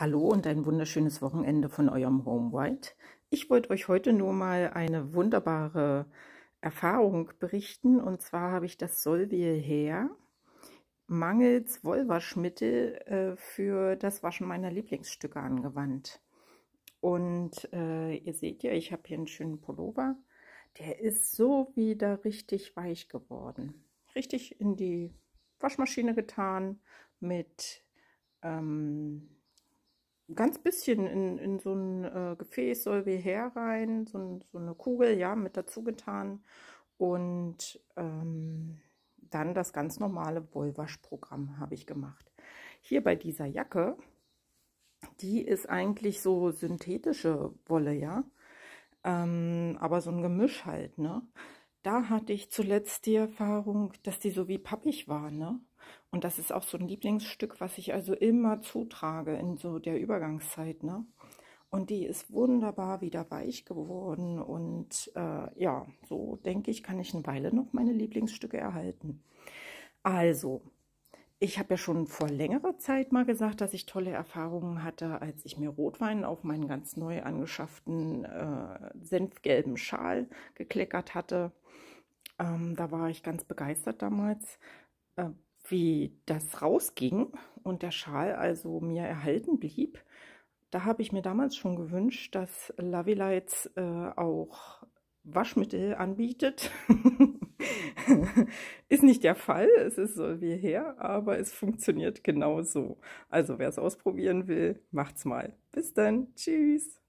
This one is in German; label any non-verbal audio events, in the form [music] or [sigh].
Hallo und ein wunderschönes Wochenende von eurem Home White. Ich wollte euch heute nur mal eine wunderbare Erfahrung berichten. Und zwar habe ich das Solvil her mangels Wollwaschmittel äh, für das Waschen meiner Lieblingsstücke angewandt. Und äh, ihr seht ja, ich habe hier einen schönen Pullover. Der ist so wieder richtig weich geworden. Richtig in die Waschmaschine getan mit ähm, ganz bisschen in, in so ein äh, Gefäß Solvay rein, so, ein, so, eine Kugel, ja, mit dazu getan. Und ähm, dann das ganz normale Wollwaschprogramm habe ich gemacht. Hier bei dieser Jacke, die ist eigentlich so synthetische Wolle, ja. Ähm, aber so ein Gemisch halt, ne? da hatte ich zuletzt die Erfahrung, dass die so wie pappig war, ne? Und das ist auch so ein Lieblingsstück, was ich also immer zutrage in so der Übergangszeit, ne? Und die ist wunderbar wieder weich geworden. Und äh, ja, so denke ich, kann ich eine Weile noch meine Lieblingsstücke erhalten. Also, ich habe ja schon vor längerer Zeit mal gesagt, dass ich tolle Erfahrungen hatte, als ich mir Rotwein auf meinen ganz neu angeschafften äh, senfgelben Schal gekleckert hatte. Ähm, da war ich ganz begeistert damals, äh, wie das rausging und der Schal also mir erhalten blieb. Da habe ich mir damals schon gewünscht, dass Lovelights äh, auch Waschmittel anbietet. [laughs] Ist nicht der Fall, es ist so wie her, aber es funktioniert genau so. Also wer es ausprobieren will, macht's mal. Bis dann, tschüss.